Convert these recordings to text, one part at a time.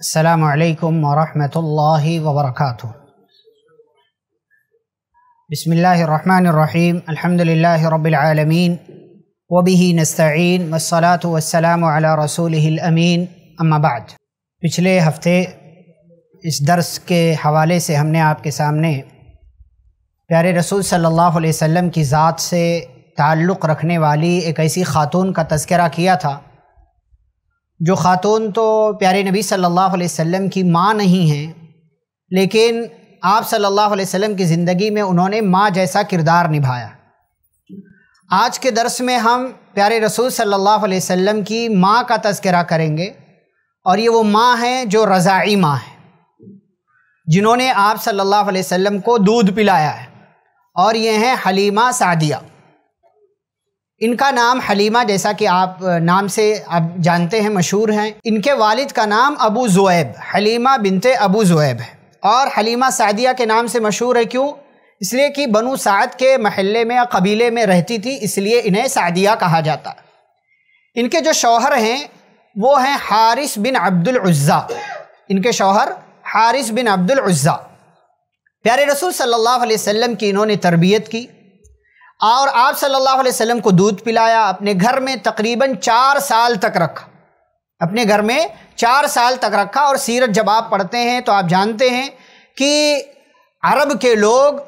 السلام عليكم ورحمة الله وبركاته بسم الله الرحمن الرحيم الحمد لله رب العالمين وبه نستعين والصلاة والسلام على رسوله الأمين أما بعد पिछले हफ्ते इस दर्स के हवाले से हमने आपके सामने प्यारे रसूल सल्लल्लाहु अलैहि वसल्लम की ज़ात से ताल्लुक़ रखने वाली एक ऐसी ख़ातून का तस्करा किया था जो ख़ातून तो प्यारे नबी सल्लल्लाहु अलैहि वसल्लम की माँ नहीं हैं लेकिन आप सल्लल्लाहु अलैहि वसल्लम की ज़िंदगी में उन्होंने माँ जैसा किरदार निभाया आज के दरस में हम प्यारे रसूल सल्लल्लाहु अलैहि वसल्लम की माँ का तस्करा करेंगे और ये वो माँ हैं जो रज़ाई माँ हैं जिन्होंने आप सल्लल्लाहु अलैहि वसल्लम को दूध पिलाया है और ये हैं हलीमा सादिया इनका नाम हलीमा जैसा कि आप नाम से आप जानते हैं मशहूर हैं इनके वालिद का नाम अबू जोएब हलीमा बिनते अबू जोएब है और हलीमा सादिया के नाम से मशहूर है क्यों इसलिए कि बनु साद के महल्ले में या कबीले में रहती थी इसलिए इन्हें सादिया कहा जाता इनके जो शौहर हैं वो हैं हारिस बिन अब्दुल अब्दुल्ज़ा इनके शौहर हारिस बिन अब्दुल अब्दुल्ज़ा प्यारे रसूल सल्लल्लाहु अलैहि वसल्लम की इन्होंने तरबियत की और आप सल्लल्लाहु अलैहि वसल्लम को दूध पिलाया अपने घर में तकरीबन चार साल तक रखा अपने घर में चार साल तक रखा और सीरत जब आप पढ़ते हैं तो आप जानते हैं कि अरब के लोग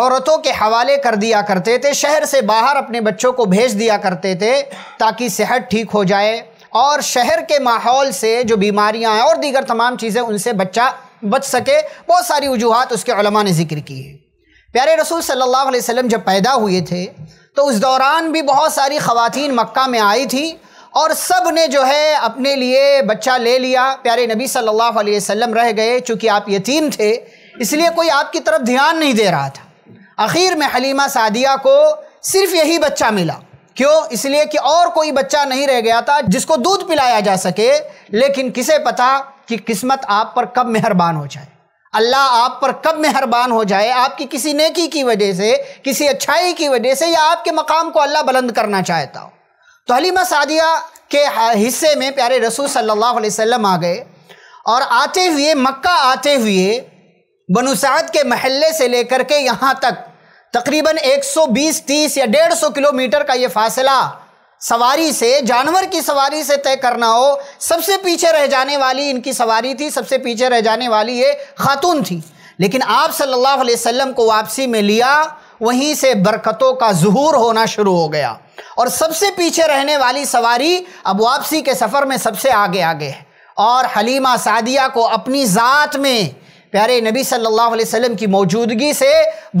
औरतों के हवाले कर दिया करते थे शहर से बाहर अपने बच्चों को भेज दिया करते थे ताकि सेहत ठीक हो जाए और शहर के माहौल से जो बीमारियां हैं और दीगर तमाम चीज़ें उनसे बच्चा बच सके बहुत सारी वजूहत उसके ने ज़िक्र की है प्यारे रसूल सल्लल्लाहु अलैहि वसल्लम जब पैदा हुए थे तो उस दौरान भी बहुत सारी ख़वातीन मक्का में आई थी और सब ने जो है अपने लिए बच्चा ले लिया प्यारे नबी सल्लल्लाहु अलैहि वसल्लम रह गए चूँकि आप यतीम थे इसलिए कोई आपकी तरफ ध्यान नहीं दे रहा था आखिर में हलीमा सादिया को सिर्फ यही बच्चा मिला क्यों इसलिए कि और कोई बच्चा नहीं रह गया था जिसको दूध पिलाया जा सके लेकिन किसे पता कि किस्मत आप पर कब मेहरबान हो जाए अल्लाह आप पर कब मेहरबान हो जाए आपकी किसी नेकी की वजह से किसी अच्छाई की वजह से या आपके मकाम को अल्लाह बुलंद करना चाहता हो तो हलीमा सादिया के हिस्से में प्यारे रसूल सल्लल्लाहु अलैहि वसल्लम आ गए और आते हुए मक्का आते हुए बनुसाद के महल्ले से लेकर के यहाँ तक तकरीबन 120 30 या 150 किलोमीटर का ये फासला सवारी से जानवर की सवारी से तय करना हो सबसे पीछे रह जाने वाली इनकी सवारी थी सबसे पीछे रह जाने वाली ये खातून थी लेकिन आप सल्लल्लाहु अलैहि वसल्लम को वापसी में लिया वहीं से बरकतों का जहूर होना शुरू हो गया और सबसे पीछे रहने वाली सवारी अब वापसी के सफ़र में सबसे आगे आगे है और हलीमा सादिया को अपनी ज़ात में प्यारे नबी सल्लल्लाहु अलैहि वसल्लम की मौजूदगी से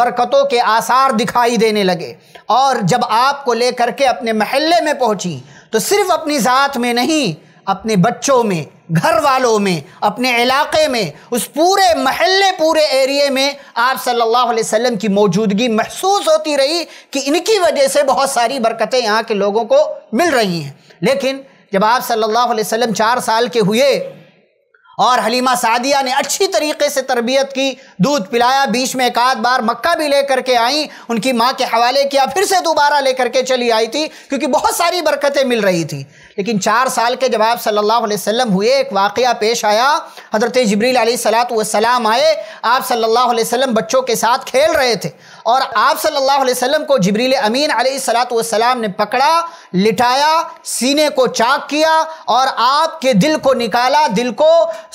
बरकतों के आसार दिखाई देने लगे और जब आपको लेकर के अपने महल्ले में पहुंची तो सिर्फ अपनी ज़ात में नहीं अपने बच्चों में घर वालों में अपने इलाके में उस पूरे महल्ले पूरे एरिए में आप सल्लल्लाहु अलैहि वसल्लम की मौजूदगी महसूस होती रही कि इनकी वजह से बहुत सारी बरकतें यहाँ के लोगों को मिल रही हैं लेकिन जब आप सल्लल्लाहु अलैहि वसल्लम चार साल के हुए और हलीमा सादिया ने अच्छी तरीके से तरबियत की दूध पिलाया बीच में एक आध बार मक्का भी लेकर के आई उनकी माँ के हवाले किया फिर से दोबारा लेकर के चली आई थी क्योंकि बहुत सारी बरकतें मिल रही थी लेकिन चार साल के जब आप सल्लल्लाहु अलैहि वसल्लम हुए एक वाक़ पेश आया हज़रत जबरील सलात वसलाम आए आप सल्ला अलैहि बच्चों के साथ खेल रहे थे और आप सल्लल्लाहु अलैहि वसल्लम को जबरील अमीन सलाम ने पकड़ा लिटाया सीने को चाक किया और आपके दिल को निकाला दिल को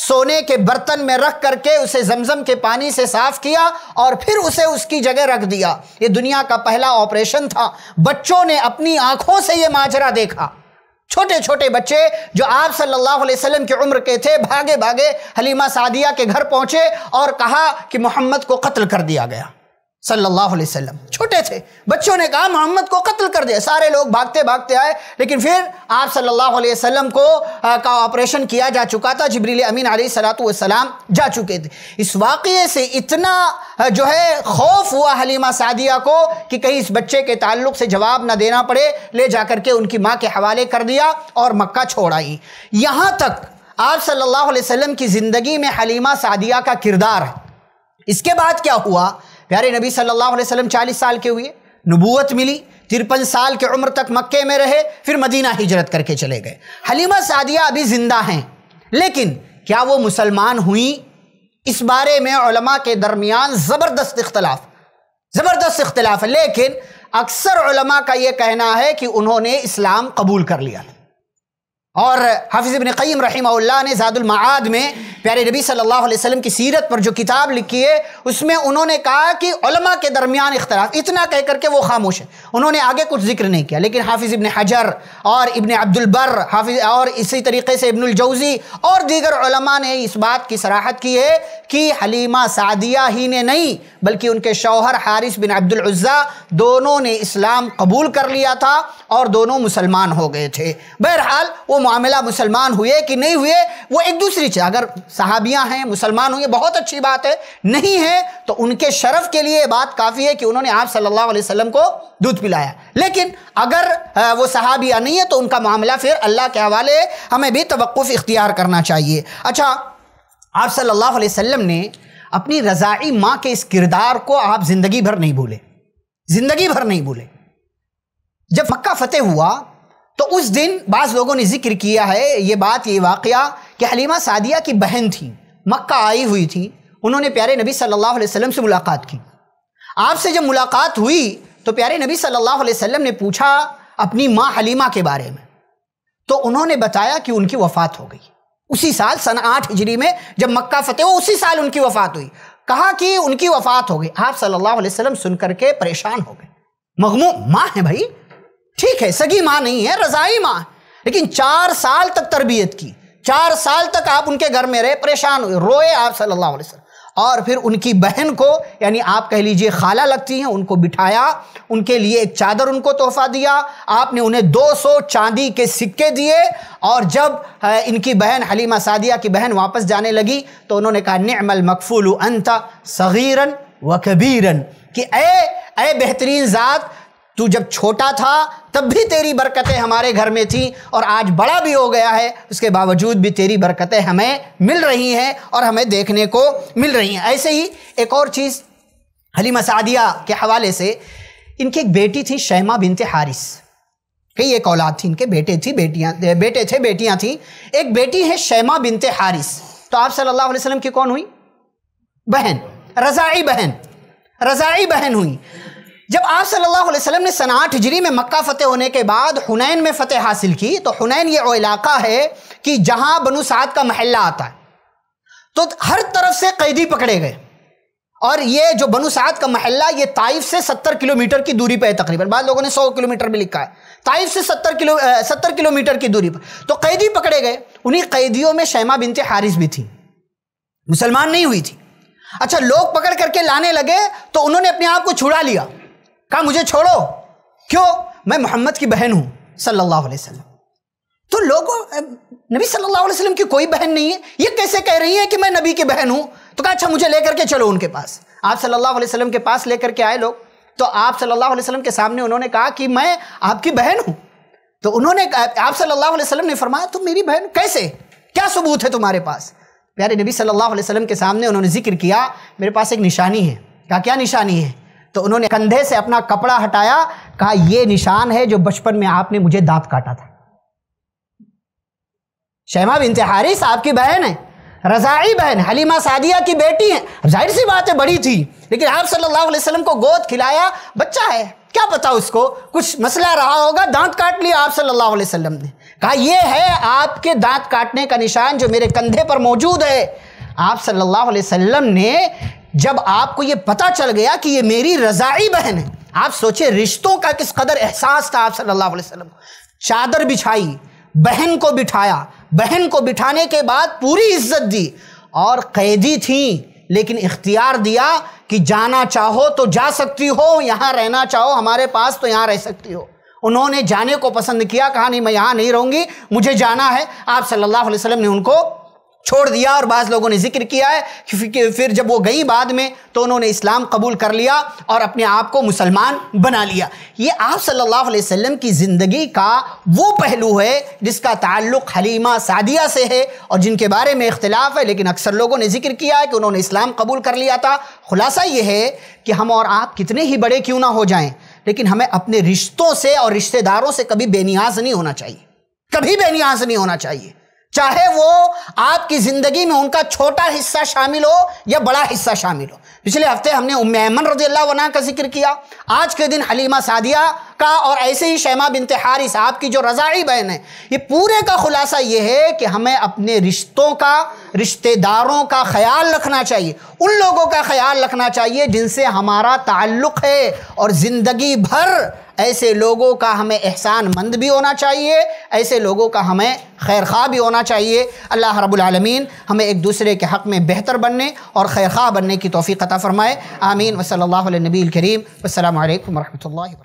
सोने के बर्तन में रख करके उसे जमजम के पानी से साफ किया और फिर उसे उसकी जगह रख दिया ये दुनिया का पहला ऑपरेशन था बच्चों ने अपनी आंखों से ये माजरा देखा छोटे छोटे बच्चे जो आप सल्लल्लाहु अलैहि वसल्लम की उम्र के थे भागे भागे हलीमा सादिया के घर पहुंचे और कहा कि मोहम्मद को कत्ल कर दिया गया सल्लल्लाहु अलैहि वसल्लम छोटे थे बच्चों ने कहा मोहम्मद को कत्ल कर दिया सारे लोग भागते भागते आए लेकिन फिर आप सल्लल्लाहु अलैहि वसल्लम को आ, का ऑपरेशन किया जा चुका था जबरील अमीन सलाम जा चुके थे इस वाक़े से इतना जो है खौफ हुआ हलीमा सादिया को कि कहीं इस बच्चे के ताल्लुक से जवाब ना देना पड़े ले जा करके उनकी माँ के हवाले कर दिया और मक्का छोड़ आई यहाँ तक आप सल्लल्लाहु अलैहि वसल्लम की ज़िंदगी में हलीमा सादिया का किरदार इसके बाद क्या हुआ प्यारे नबी सल्लल्लाहु अलैहि वसल्लम चालीस साल के हुए नबूत मिली तिरपन साल के उम्र तक मक्के में रहे फिर मदीना हिजरत करके चले गए हलीमा सादिया अभी ज़िंदा हैं लेकिन क्या वो मुसलमान हुई इस बारे में उलमा के दरमियान ज़बरदस्त इख्तलाफ ज़बरदस्त इख्तलाफ है लेकिन अक्सर उलमा का ये कहना है कि उन्होंने इस्लाम कबूल कर लिया और हाफिज़ इबन क़ीम रहीमल्ला ने ज़ादुलमाद में प्यारे नबी सल्लल्लाहु अलैहि वसल्लम की सीरत पर जो किताब लिखी है उसमें उन्होंने कहा कि उलमा के दरमियान इख्तलाफ इतना कह करके वो खामोश है उन्होंने आगे कुछ जिक्र नहीं किया लेकिन हाफिज़ इबन हजर और इबन अब्दुलबर हाफिज और इसी तरीके से इबनजौज़ी और दीगर उलमा ने इस बात की सराहत की है कि हलीमा सादिया ही ने नहीं बल्कि उनके शौहर हारिस बिन अब्दुल्ज़ा दोनों ने इस्लाम कबूल कर लिया था और दोनों मुसलमान हो गए थे बहरहाल वो मामला मुसलमान हुए कि नहीं हुए वो एक दूसरी चीज़ अगर सहाबियाँ हैं मुसलमान हुए बहुत अच्छी बात है नहीं है तो उनके शरफ के लिए बात काफ़ी है कि उन्होंने आप सल्लल्लाहु अलैहि वसल्लम को दूध पिलाया लेकिन अगर वो सहाबिया नहीं है तो उनका मामला फिर अल्लाह के हवाले हमें भी तवक़ इख्तियार करना चाहिए अच्छा आप सल्लल्लाहु अलैहि वसल्लम ने अपनी रज़ाई माँ के इस किरदार को आप ज़िंदगी भर नहीं भूले ज़िंदगी भर नहीं भूले जब मक्का फतेह हुआ तो उस दिन बाज़ लोगों ने जिक्र किया है ये बात ये वाक़ कि हलीमा सादिया की बहन थी मक्का आई हुई थी उन्होंने प्यारे नबी सल्लल्लाहु अलैहि वसल्लम से मुलाकात की आपसे जब मुलाकात हुई तो प्यारे नबी सल्लल्लाहु अलैहि वसल्लम ने पूछा अपनी माँ हलीमा के बारे में तो उन्होंने बताया कि उनकी वफ़ात हो गई उसी साल सन आठ हिजरी में जब मक्का फतेह हुआ उसी साल उनकी वफ़ात हुई कहा कि उनकी वफ़ात हो गई आप सल्लल्लाहु अलैहि वसल्लम सुन करके परेशान हो गए मगमू माँ है भाई ठीक है सगी माँ नहीं है रजाई माँ लेकिन चार साल तक तरबियत की चार साल तक आप उनके घर में रहे परेशान हुए रोए आप सल्लल्लाहु अलैहि वसल्लम और फिर उनकी बहन को यानी आप कह लीजिए खाला लगती हैं उनको बिठाया उनके लिए एक चादर उनको तोहफा दिया आपने उन्हें 200 चांदी के सिक्के दिए और जब इनकी बहन हलीमा सादिया की बहन वापस जाने लगी तो उन्होंने कहा नमल मकफूल अंत सगीरन व कबीरन कि ए ए बेहतरीन ज़ात तू जब छोटा था तब भी तेरी बरकतें हमारे घर में थी और आज बड़ा भी हो गया है उसके बावजूद भी तेरी बरकतें हमें मिल रही हैं और हमें देखने को मिल रही हैं ऐसे ही एक और चीज़ हलीमा सादिया के हवाले से इनकी एक बेटी थी शहमा बिनते हारिस कई एक औलाद थी इनके बेटे थी बेटियाँ बेटे थे बेटियाँ थी एक बेटी है शैमा बिनते हारिस तो आप सल्लल्लाहु अलैहि वसल्लम की कौन हुई बहन रज़ाई बहन रज़ाई बहन हुई जब आप सल्लल्लाहु अलैहि वसल्लम ने सनाट हिजरी में मक्का फ़तेह होने के बाद हुनैन में फ़तेह हासिल की तो हुनैन ये वो इलाका है कि जहां बनु साद का महल्ला आता है तो हर तरफ से कैदी पकड़े गए और ये जो बनु साद का महल्ला ये ताइफ से सत्तर किलोमीटर की दूरी पर है तकरीबन बाद लोगों ने सौ किलोमीटर भी लिखा है ताइफ से सत्तर किलो सत्तर किलोमीटर की दूरी पर तो कैदी पकड़े गए उन्हीं कैदियों में शैमा बिनते हारिस भी थी मुसलमान नहीं हुई थी अच्छा लोग पकड़ करके लाने लगे तो उन्होंने अपने आप को छुड़ा लिया कहा मुझे छोड़ो क्यों मैं मोहम्मद की बहन हूं सल्लल्लाहु अलैहि वसल्लम तो लोगों नबी सल्लल्लाहु अलैहि वसल्लम की कोई बहन नहीं है ये कैसे कह रही है कि मैं नबी की बहन हूं तो कहा अच्छा मुझे लेकर के चलो उनके पास आप सल्लल्लाहु अलैहि वसल्लम के पास लेकर के आए लोग तो आप सल्लल्लाहु अलैहि वसल्लम के सामने उन्होंने कहा कि मैं आपकी बहन हूं तो उन्होंने आप सल्लल्लाहु अलैहि वसल्लम ने फरमाया तुम मेरी बहन कैसे क्या सबूत है तुम्हारे पास प्यारे नबी सल्लल्लाहु अलैहि वसल्लम के सामने उन्होंने जिक्र किया मेरे पास एक निशानी है कहा क्या निशानी है तो उन्होंने कंधे से अपना कपड़ा हटाया कहा यह निशान है जो बचपन में आपने मुझे दांत काटा था शहमा बिन तिहारी साहब की बहन है रजाई बहन हलीमा सादिया की बेटी है जाहिर सी बात है बड़ी थी लेकिन आप सल्लल्लाहु अलैहि वसल्लम को गोद खिलाया बच्चा है क्या पता उसको कुछ मसला रहा होगा दांत काट लिया आप सल्लल्लाहु अलैहि वसल्लम ने कहा यह है आपके दांत काटने का निशान जो मेरे कंधे पर मौजूद है आप सल्लल्लाहु अलैहि वसल्लम ने जब आपको ये पता चल गया कि ये मेरी रज़ाई बहन है आप सोचे रिश्तों का किस कदर एहसास था आप सल्लल्लाहु अलैहि वसल्लम चादर बिछाई बहन को बिठाया बहन को बिठाने के बाद पूरी इज्जत दी और कैदी थी लेकिन इख्तियार दिया कि जाना चाहो तो जा सकती हो यहाँ रहना चाहो हमारे पास तो यहाँ रह सकती हो उन्होंने जाने को पसंद किया कहा नहीं मैं यहाँ नहीं रहूँगी मुझे जाना है आप सल्लल्लाहु अलैहि वसल्लम ने उनको छोड़ दिया और बाज़ लोगों ने जिक्र किया है कि फिर जब वो गई बाद में तो उन्होंने इस्लाम कबूल कर लिया और अपने आप को मुसलमान बना लिया ये आप सल्लल्लाहु अलैहि वसल्लम की ज़िंदगी का वो पहलू है जिसका ताल्लुक़ हलीमा सादिया से है और जिनके बारे में इख्तलाफ है लेकिन अक्सर लोगों ने जिक्र किया है कि उन्होंने इस्लाम कबूल कर लिया था खुलासा ये है कि हम और आप कितने ही बड़े क्यों ना हो जाएँ लेकिन हमें अपने रिश्तों से और रिश्तेदारों से कभी बेनियाज नहीं होना चाहिए कभी बेनियाज नहीं होना चाहिए चाहे वो आपकी ज़िंदगी में उनका छोटा हिस्सा शामिल हो या बड़ा हिस्सा शामिल हो पिछले हफ्ते हमने उमन रजी अल्लाह का जिक्र किया आज के दिन हलीमा सादिया का और ऐसे ही शैमा तिहारी साहब आपकी जो रज़ाई बहन है ये पूरे का खुलासा ये है कि हमें अपने रिश्तों का रिश्तेदारों का ख्याल रखना चाहिए उन लोगों का ख्याल रखना चाहिए जिनसे हमारा ताल्लुक़ है और ज़िंदगी भर ऐसे लोगों का हमें एहसान मंद भी होना चाहिए ऐसे लोगों का हमें खैर खा भी होना चाहिए अल्लाह रबालमीन हमें एक दूसरे के हक़ में बेहतर बनने और खैर खा बनने की तोफ़ी अता फ़रमाए आमीन वसल नबील करीम अल्लाम वरहमल